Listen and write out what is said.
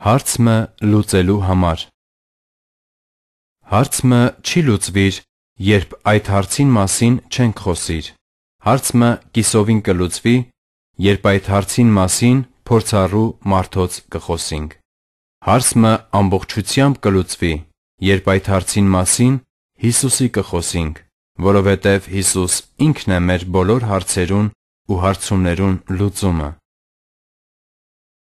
Հարցը լուծելու համար Հարցը չի լուծվիր, երբ այդ հարցին մասին չենք խոսիր։ Հարցը կիսովին կլուծվի, երբ այդ հարցին մասին փորձառու մարդոց կխոսենք։ Հարցը ամբողջությամբ կլուծվի, երբ այդ հարցին մասին Հիսուսի կխոսենք, որովհետև Հիսուս ինքն է մեր բոլոր հարցերուն ու հարցումներուն լուծումը։